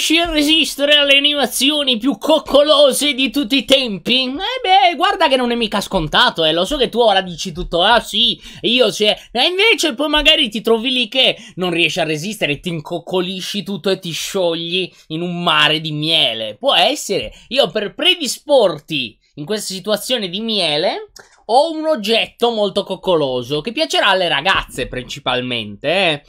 riesci a resistere alle animazioni più coccolose di tutti i tempi? Eh beh, guarda che non è mica scontato, eh. Lo so che tu ora dici tutto, ah sì, io c'è. E invece poi magari ti trovi lì che non riesci a resistere, ti incoccolisci tutto e ti sciogli in un mare di miele. Può essere. Io per predisporti in questa situazione di miele ho un oggetto molto coccoloso che piacerà alle ragazze principalmente, eh.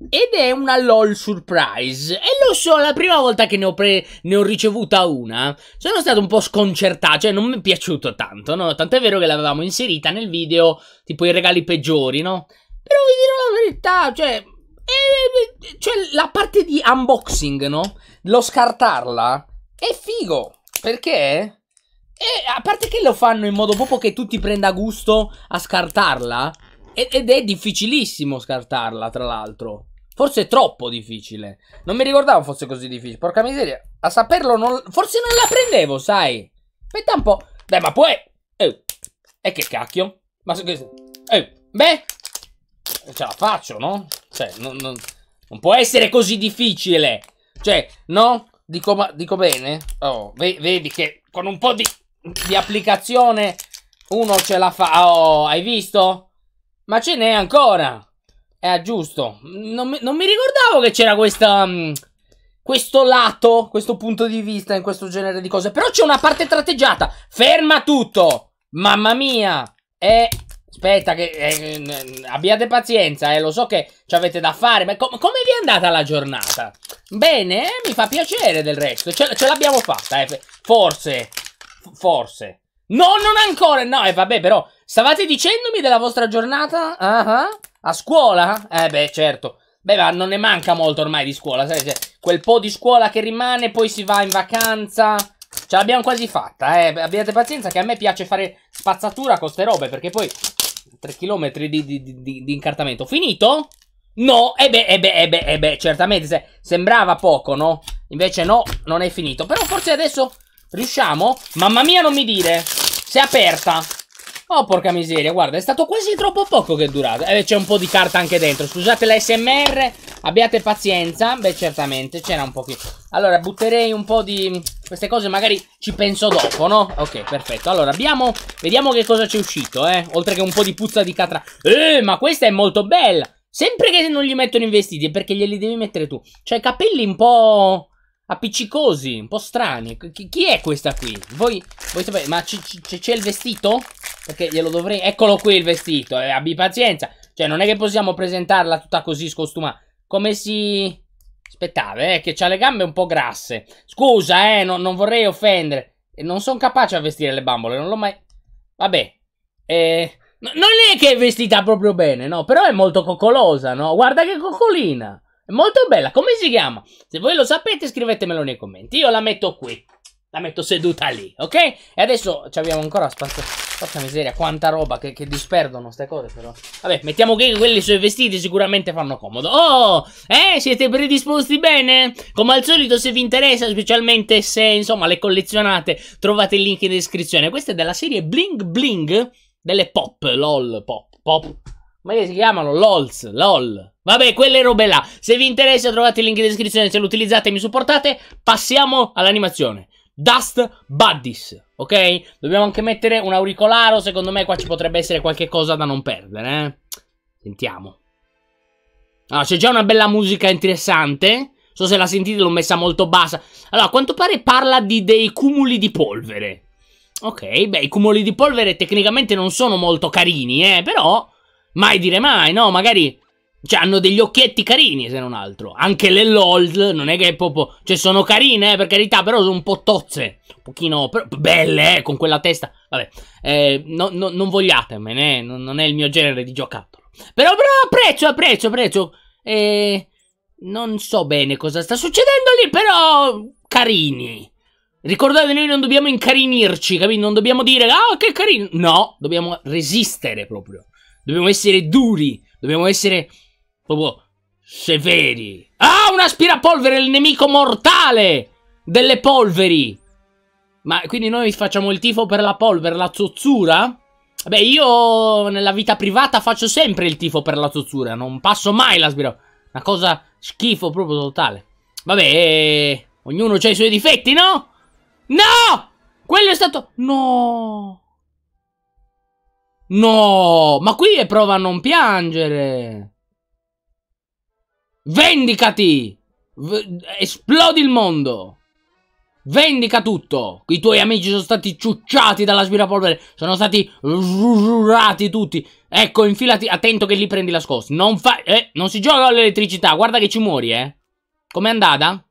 Ed è una LOL surprise. E lo so, la prima volta che ne ho, pre- ne ho ricevuta una, sono stato un po' sconcertato, cioè non mi è piaciuto tanto, no? Tant'è vero che l'avevamo inserita nel video, tipo i regali peggiori, no? Però vi dirò la verità, cioè... Eh, cioè, la parte di unboxing, no? Lo scartarla è figo. Perché? E a parte che lo fanno in modo proprio che tu ti prenda gusto a scartarla. Ed è difficilissimo scartarla, tra l'altro. Forse è troppo difficile. Non mi ricordavo fosse così difficile. Porca miseria. A saperlo non... Forse non la prendevo, sai. Aspetta un po'. Dai, ma poi... Eh. E eh, che cacchio? Ma... Eh. Beh. Eh, ce la faccio, no? Cioè, non, non... non può essere così difficile. Cioè, no? Dico, ma... Dico bene? Oh, vedi che con un po' di, di applicazione uno ce la fa. Oh, hai visto? Ma ce n'è ancora. Eh, giusto. Non mi, non mi ricordavo che c'era questa... Um, questo lato, questo punto di vista in questo genere di cose. Però c'è una parte tratteggiata. Ferma tutto! Mamma mia! E... Aspetta, che eh, abbiate pazienza, eh, lo so che ci avete da fare, ma com come vi è andata la giornata? Bene, eh? mi fa piacere del resto, ce, ce l'abbiamo fatta, eh. forse, forse. No, non ancora, no, e eh, vabbè però, stavate dicendomi della vostra giornata? Ah, uh ah. -huh. A scuola? Eh beh, certo. Beh, ma non ne manca molto ormai di scuola, sai? Cioè, quel po' di scuola che rimane, poi si va in vacanza. Ce l'abbiamo quasi fatta, eh. Abbiate pazienza che a me piace fare spazzatura con queste robe, perché poi 3 km di, di, di, di incartamento. Finito? No, e eh beh, e eh beh, e eh beh, e eh beh, certamente se, sembrava poco, no? Invece no, non è finito. Però forse adesso riusciamo? Mamma mia, non mi dire. Si è aperta. Oh, porca miseria, guarda, è stato quasi troppo poco che è durato. Eh, c'è un po' di carta anche dentro. Scusate la SMR, abbiate pazienza. Beh, certamente, c'era un po' pochino. Allora, butterei un po' di... Mm, queste cose magari ci penso dopo, no? Ok, perfetto. Allora, abbiamo... Vediamo che cosa c'è uscito, eh. Oltre che un po' di puzza di catra... Eh, ma questa è molto bella! Sempre che non gli mettono i vestiti, è perché glieli devi mettere tu. Cioè, capelli un po' appiccicosi, un po' strani. Chi, chi è questa qui? Voi, voi sapete, ma c'è il vestito? Perché glielo dovrei... Eccolo qui il vestito, eh, abbi pazienza. Cioè, non è che possiamo presentarla tutta così scostumata. Come si... Aspettate, eh, che c'ha le gambe un po' grasse. Scusa, eh, no, non vorrei offendere. Non sono capace a vestire le bambole, non l'ho mai... Vabbè. Eh, non è che è vestita proprio bene, no? Però è molto coccolosa, no? Guarda che coccolina! È molto bella, come si chiama? Se voi lo sapete scrivetemelo nei commenti, io la metto qui. La metto seduta lì, ok? E adesso abbiamo ancora spazio. Porca miseria, quanta roba che, che disperdono queste cose però. Vabbè, mettiamo che quelli sui vestiti sicuramente fanno comodo. Oh, eh, siete predisposti bene? Come al solito se vi interessa, specialmente se insomma le collezionate, trovate il link in descrizione. Questa è della serie Bling Bling delle pop, lol, pop, pop. Ma che si chiamano? LOLs, LOL. Vabbè, quelle robe là. Se vi interessa trovate il link in descrizione, se lo utilizzate mi supportate. Passiamo all'animazione. Dust Buddies, ok? Dobbiamo anche mettere un auricolaro, secondo me qua ci potrebbe essere qualche cosa da non perdere, eh? Sentiamo. Allora, ah, c'è già una bella musica interessante. So se la sentite, l'ho messa molto bassa. Allora, a quanto pare parla di dei cumuli di polvere. Ok, beh, i cumuli di polvere tecnicamente non sono molto carini, eh, però... Mai dire mai, no? Magari cioè, hanno degli occhietti carini, se non altro. Anche le LOL non è che è proprio... Cioè, sono carine, eh, per carità, però sono un po' tozze. Un pochino... Però, belle, eh, con quella testa. Vabbè, eh, no, no, non vogliatemene, eh, non, non, è il mio genere di giocattolo. Però, però, apprezzo, apprezzo, apprezzo. Eh, non so bene cosa sta succedendo lì, però... Carini. Ricordate, noi non dobbiamo incarinirci, capito? Non dobbiamo dire, ah, che carino. No, dobbiamo resistere proprio. Dobbiamo essere duri. Dobbiamo essere proprio severi. Ah, un aspirapolvere, il nemico mortale delle polveri. Ma quindi noi facciamo il tifo per la polvere, la zozzura? Beh, io nella vita privata faccio sempre il tifo per la zozzura, non passo mai l'aspirapolvere. Una cosa schifo proprio totale. Vabbè, eh, ognuno ha i suoi difetti, no? No! Quello è stato... No! No! Ma qui è prova a non piangere! Vendicati! V esplodi il mondo! Vendica tutto! I tuoi amici sono stati ciucciati dalla dall'aspirapolvere, sono stati rurati tutti. Ecco, infilati, attento che li prendi la scossa. Non fa... Eh, non si gioca all'elettricità, guarda che ci muori, eh. Com'è andata?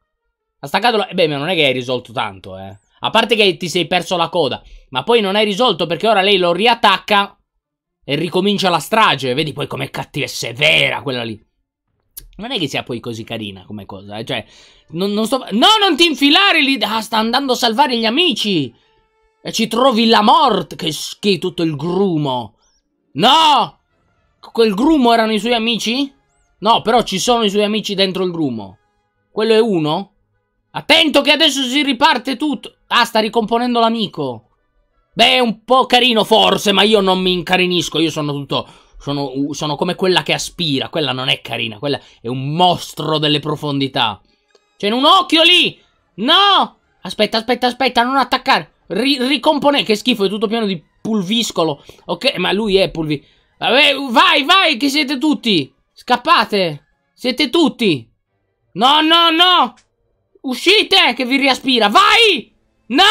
Ha staccato la... Eh, beh, ma non è che hai risolto tanto, eh. A parte che ti sei perso la coda, ma poi non hai risolto perché ora lei lo riattacca e ricomincia la strage. Vedi poi com'è cattiva e severa quella lì. Non è che sia poi così carina come cosa, eh? cioè, non, non sto... No, non ti infilare lì, ah, sta andando a salvare gli amici! E ci trovi la morte, che schifo, tutto il grumo! No! Quel grumo erano i suoi amici? No, però ci sono i suoi amici dentro il grumo. Quello è uno? Attento che adesso si riparte tutto! Ah, sta ricomponendo l'amico! Beh, è un po' carino forse, ma io non mi incarinisco, io sono tutto sono, sono come quella che aspira, quella non è carina, quella è un mostro delle profondità. C'è cioè, un occhio lì! No! Aspetta, aspetta, aspetta, non attaccare! Ri ricompone, che schifo, è tutto pieno di pulviscolo. Ok, ma lui è pulvi... Vabbè, vai, vai, che siete tutti! Scappate! Siete tutti! No, no, no! Uscite, che vi riaspira! Vai! No!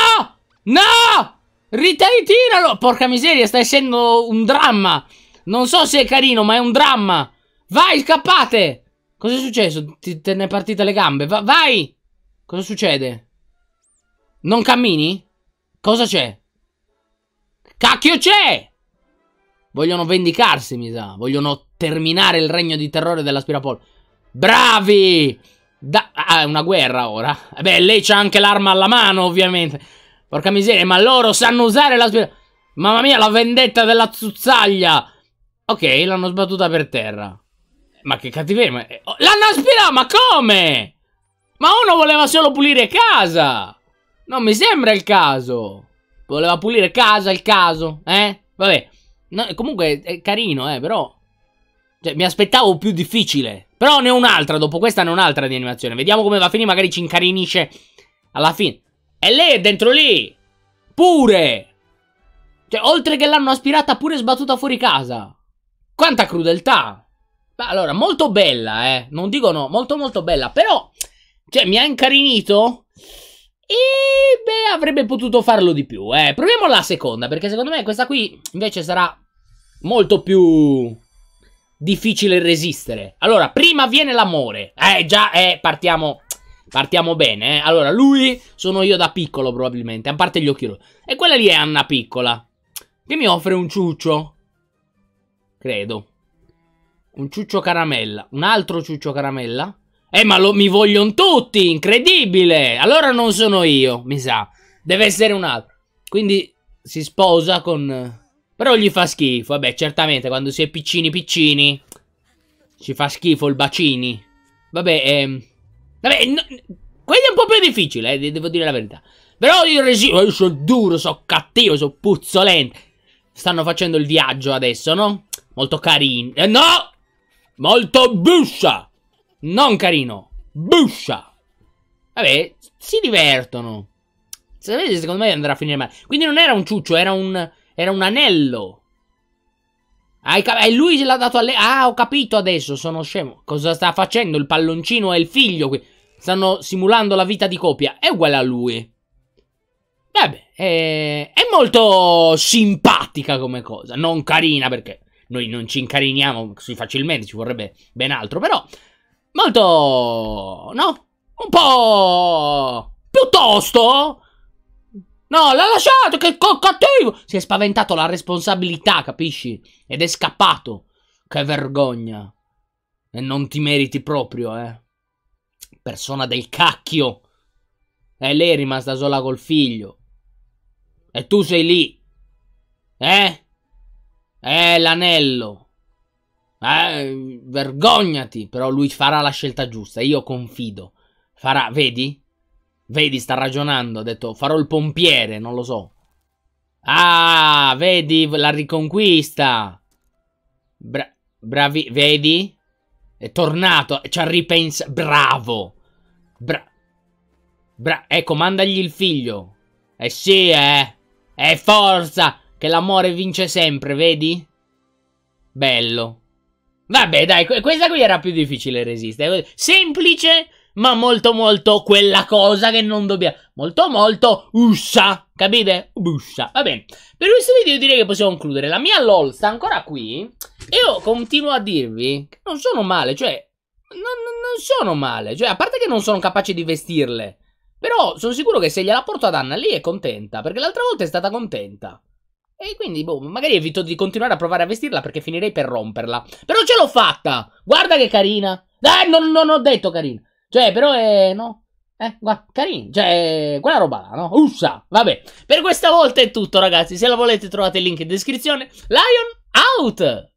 No! Ritiralo! Porca miseria, sta essendo un dramma! Non so se è carino, ma è un dramma. Vai, scappate! Cos'è successo? Ti, te ne è partita le gambe. Va vai! Cosa succede? Non cammini? Cosa c'è? Cacchio c'è! Vogliono vendicarsi, mi sa. Vogliono terminare il regno di terrore dell'aspirapolvere. Bravi! Da ah, è una guerra ora. Eh beh, lei c'ha anche l'arma alla mano, ovviamente. Porca miseria, ma loro sanno usare l'aspirapolvere. Mamma mia, la vendetta della zuzzaglia! Ok, l'hanno sbattuta per terra. Ma che cattiveria! Ma... Oh, l'hanno aspirata! Ma come? Ma uno voleva solo pulire casa! Non mi sembra il caso! Voleva pulire casa il caso, eh? Vabbè. No, comunque è carino, eh, però... Cioè, mi aspettavo più difficile. Però ne ho un'altra, dopo questa ne ho un'altra di animazione. Vediamo come va a finire, magari ci incarinisce alla fine. E lei è dentro lì! Pure! Cioè, oltre che l'hanno aspirata, pure sbattuta fuori casa. Quanta crudeltà! Allora, molto bella, eh. Non dico molto molto bella. Però, cioè, mi ha incarinito. E beh, avrebbe potuto farlo di più, eh. Proviamo la seconda, perché secondo me questa qui invece sarà molto più difficile resistere. Allora, prima viene l'amore. Eh, già, eh, partiamo... Partiamo bene, eh. Allora, lui sono io da piccolo, probabilmente. A parte gli occhiali. E quella lì è Anna piccola. Che mi offre un ciuccio. Credo. Un ciuccio caramella. Un altro ciuccio caramella? Eh, ma lo, mi vogliono tutti! Incredibile! Allora non sono io, mi sa. Deve essere un altro. Quindi si sposa con... Però gli fa schifo. Vabbè, certamente, quando si è piccini piccini... Ci fa schifo il bacini. Vabbè, ehm... Vabbè, no... quello è un po' più difficile, eh, devo dire la verità. Però io resisto... Io sono duro, sono cattivo, sono puzzolente. Stanno facendo il viaggio adesso, no? Molto carino. Eh, no! Molto buscia! Non carino. Buscia! Vabbè, si divertono. Sapete, secondo me andrà a finire male. Quindi non era un ciuccio, era un, era un anello. Ah, eh, e lui l'ha dato a lei. Ah, ho capito adesso, sono scemo. Cosa sta facendo? Il palloncino è il figlio qui. Stanno simulando la vita di copia. È uguale a lui. Vabbè, è, eh, è molto simpatica come cosa. Non carina perché noi non ci incariniamo così facilmente, ci vorrebbe ben altro, però molto, no? Un po'... piuttosto... No, l'ha lasciato, che cattivo! Si è spaventato la responsabilità, capisci? Ed è scappato. Che vergogna. E non ti meriti proprio, eh. Persona del cacchio. E lei è rimasta sola col figlio. E tu sei lì. Eh? Eh, l'anello. Eh, vergognati. Però lui farà la scelta giusta. Io confido. Farà, vedi? Vedi, sta ragionando. Ha detto, farò il pompiere, non lo so. Ah, vedi la riconquista. Bra bravi, vedi? È tornato, ci ha ripensato. Bravo. Bra Bra ecco, eh, mandagli il figlio. Eh sì, eh. E eh, forza. Che l'amore vince sempre, vedi? Bello. Vabbè, dai, questa qui era più difficile resistere. Semplice, ma molto molto quella cosa che non dobbiamo... Molto molto ussa, capite? Ussa. Va bene, per questo video io direi che possiamo concludere. La mia LOL sta ancora qui e io continuo a dirvi che non sono male, cioè... Non, non sono male, cioè, a parte che non sono capace di vestirle. Però sono sicuro che se gliela porto ad Anna lì è contenta, perché l'altra volta è stata contenta. E quindi, boh, magari evito di continuare a provare a vestirla perché finirei per romperla. Però ce l'ho fatta! Guarda che carina! Eh, non, non ho detto carina. Cioè, però è... no? Eh, guarda, carino, cioè, quella roba là, no? Ussa, vabbè. Per questa volta è tutto, ragazzi. Se la volete trovate il link in descrizione. Lion out!